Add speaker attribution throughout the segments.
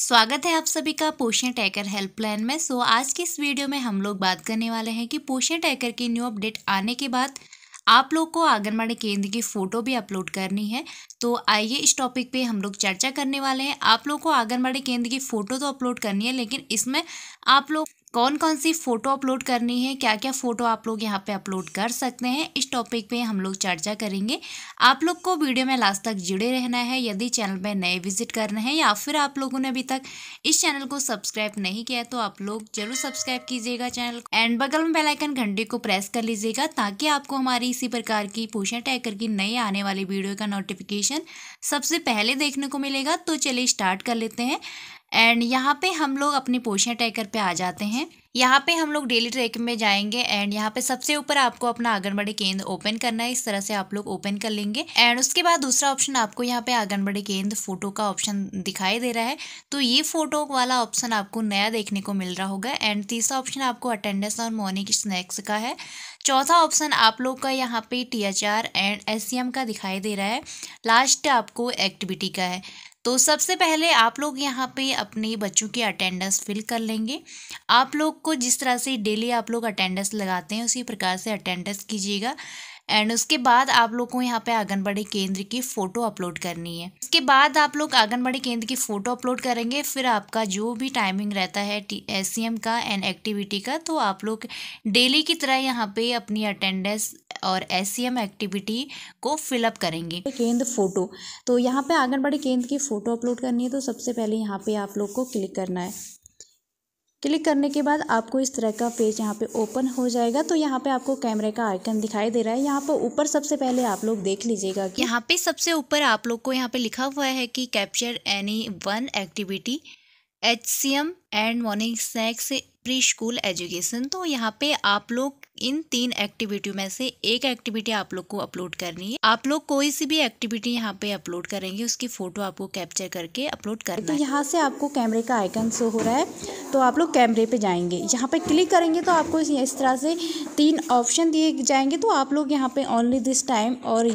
Speaker 1: स्वागत है आप सभी का पोषण टैकर हेल्पलाइन में सो आज की इस वीडियो में हम लोग बात करने वाले हैं कि पोषण टैकर की न्यू अपडेट आने के बाद आप लोग को आंगनबाड़ी केंद्र की फ़ोटो भी अपलोड करनी है तो आइए इस टॉपिक पे हम लोग चर्चा करने वाले हैं आप लोग को आंगनबाड़ी केंद्र की फ़ोटो तो अपलोड करनी है लेकिन इसमें आप लोग कौन कौन सी फ़ोटो अपलोड करनी है क्या क्या फ़ोटो आप लोग यहाँ पे अपलोड कर सकते हैं इस टॉपिक पे हम लोग चर्चा करेंगे आप लोग को वीडियो में लास्ट तक जुड़े रहना है यदि चैनल में नए विजिट करना है या फिर आप लोगों ने अभी तक इस चैनल को सब्सक्राइब नहीं किया तो आप लोग जरूर सब्सक्राइब कीजिएगा चैनल को एंड बगल में बेलाइकन घंटे को प्रेस कर लीजिएगा ताकि आपको हमारी इसी प्रकार की पोषण टैकर की नई आने वाली वीडियो का नोटिफिकेशन सबसे पहले देखने को मिलेगा तो चलिए स्टार्ट कर लेते हैं एंड यहाँ पे हम लोग अपने पोषण ट्रैकर पे आ जाते हैं यहाँ पे हम लोग डेली ट्रैक में जाएंगे एंड यहाँ पे सबसे ऊपर आपको अपना आंगनबाड़ी केंद्र ओपन करना है इस तरह से आप लोग ओपन कर लेंगे एंड उसके बाद दूसरा ऑप्शन आपको यहाँ पे आंगनबाड़ी केंद्र फोटो का ऑप्शन दिखाई दे रहा है तो ये फोटो वाला ऑप्शन आपको नया देखने को मिल रहा होगा एंड तीसरा ऑप्शन आपको अटेंडेंस और मॉर्निंग स्नैक्स का है चौथा ऑप्शन आप लोग का यहाँ पे T H R and S C M का दिखाई दे रहा है लास्ट आपको एक्टिविटी का है तो सबसे पहले आप लोग यहाँ पे अपने बच्चों की अटेंडेंस फिल कर लेंगे आप लोग को जिस तरह से डेली आप लोग अटेंडेंस लगाते हैं उसी प्रकार से अटेंडेंस कीजिएगा एंड उसके बाद आप लोग को यहाँ पे आंगनबाड़ी केंद्र की फ़ोटो अपलोड करनी है उसके बाद आप लोग आंगनबाड़ी केंद्र की फ़ोटो अपलोड करेंगे फिर आपका जो भी टाइमिंग रहता है टी एस का एंड एक्टिविटी का तो आप लोग डेली की तरह यहाँ पे अपनी अटेंडेंस और एस एक्टिविटी e को फिलअप करेंगे केंद्र फ़ोटो तो यहाँ पे आंगनबाड़ी केंद्र की फ़ोटो अपलोड करनी है तो सबसे पहले यहाँ पे आप लोग को क्लिक करना है क्लिक करने के बाद आपको इस तरह का पेज यहाँ पे ओपन हो जाएगा तो यहाँ पे आपको कैमरे का आइकन दिखाई दे रहा है यहाँ पर ऊपर सबसे पहले आप लोग देख लीजिएगा कि यहाँ पे सबसे ऊपर आप लोग को यहाँ पे लिखा हुआ है कि capture any one activity H C M and morning snacks pre school education तो यहाँ पे आप लोग इन तीन एक्टिविटी में से एक एक्टिविटी आप लोग को अपलोड करनी है आप लोग कोई सी भी एक्टिविटी यहाँ पे अपलोड करेंगे उसकी फोटो आपको कैप्चर करके अपलोड करना तो यहाँ से आपको कैमरे का आइकन शो हो रहा है तो आप लोग कैमरे पे जाएंगे यहाँ पे क्लिक करेंगे तो आपको इस तरह से तीन ऑप्शन दिए जाएंगे तो आप लोग यहाँ पे ओनली दिस टाइम और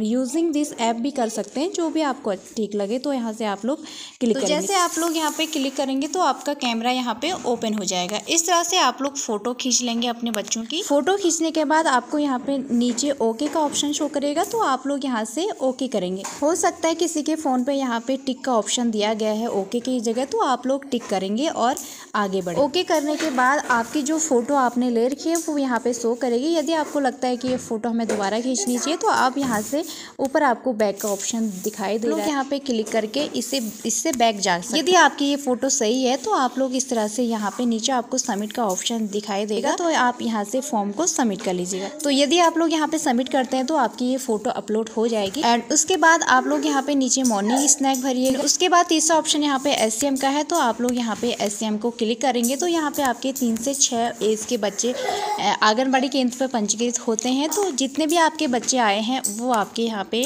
Speaker 1: यूजिंग दिस ऐप भी कर सकते हैं जो भी आपको ठीक लगे तो यहाँ से आप लोग क्लिक तो जैसे आप लोग यहाँ पे क्लिक करेंगे तो आपका कैमरा यहाँ पे ओपन हो जाएगा इस तरह से आप लोग फोटो खींच लेंगे अपने बच्चों की फोटो खींचने के बाद आपको यहाँ पे नीचे ओके का ऑप्शन शो करेगा तो आप लोग यहाँ से ओके करेंगे हो सकता है किसी के फ़ोन पे यहाँ पे टिक का ऑप्शन दिया गया है ओके की जगह तो आप लोग टिक करेंगे और आगे बढ़े ओके करने के बाद आपकी जो फ़ोटो आपने ले रखी है वो यहाँ पे शो करेगी यदि आपको लगता है कि ये फ़ोटो हमें दोबारा खींचनी चाहिए तो आप यहाँ से ऊपर आपको बैक का ऑप्शन दिखाई दे रहा है यहाँ पे क्लिक करके इसे इससे बैक जा सकते यदि आपकी ये फ़ोटो सही है तो आप आप लोग इस तरह से यहाँ पे नीचे आपको सबमिट का ऑप्शन दिखाई देगा तो आप यहाँ से फॉर्म को सबमिट कर लीजिएगा तो यदि आप लोग यहाँ पे सबमिट करते हैं तो आपकी ये फोटो अपलोड हो जाएगी एंड उसके बाद आप लोग यहाँ पे नीचे मॉर्निंग स्नैक भरिएगा उसके बाद तीसरा ऑप्शन यहाँ पे एस का है तो आप लोग यहाँ पे एस को क्लिक करेंगे तो यहाँ पे आपके तीन से छः एज के बच्चे आंगनबाड़ी केंद्र पर पंजीकृत होते हैं तो जितने भी आपके बच्चे आए हैं वो आपके यहाँ पे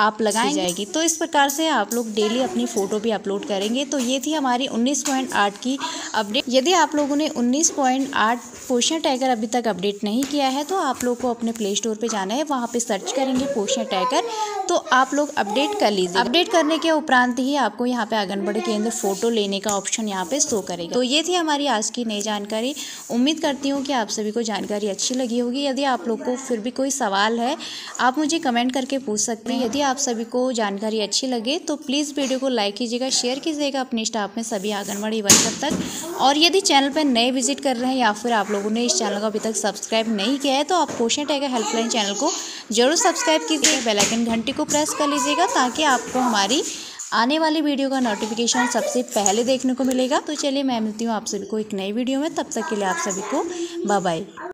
Speaker 1: आप लगाई जाएगी तो इस प्रकार से आप लोग डेली अपनी फ़ोटो भी अपलोड करेंगे तो ये थी हमारी 19.8 की अपडेट यदि आप लोगों ने 19.8 पोशन टैगर अभी तक अपडेट नहीं किया है तो आप लोग को अपने प्ले स्टोर पर जाना है वहाँ पर सर्च करेंगे पोषण टैगर तो आप लोग अपडेट कर लीजिए अपडेट करने के उपरांत ही आपको यहाँ पर आंगनबाड़ी केंद्र फ़ोटो लेने का ऑप्शन यहाँ पर शो करेगा तो ये थी हमारी आज की नई जानकारी उम्मीद करती हूँ कि आप सभी को जानकारी अच्छी लगी होगी यदि आप लोग को फिर भी कोई सवाल है आप मुझे कमेंट करके पूछ सकते हैं यदि आप सभी को जानकारी अच्छी लगे तो प्लीज़ वीडियो को लाइक कीजिएगा शेयर कीजिएगा अपने स्टाफ में सभी आंगनबाड़ी वर्कर तक और यदि चैनल पर नए विजिट कर रहे हैं या फिर आप लोगों ने इस चैनल को अभी तक सब्सक्राइब नहीं किया है तो आप क्वेश्चन टैगर हेल्पलाइन चैनल को जरूर सब्सक्राइब कीजिए बेलाइकन घंटी को प्रेस कर लीजिएगा ताकि आपको हमारी आने वाली वीडियो का नोटिफिकेशन सबसे पहले देखने को मिलेगा तो चलिए मैं मिलती हूँ आप सभी को एक नई वीडियो में तब तक के लिए आप सभी को बाय बाय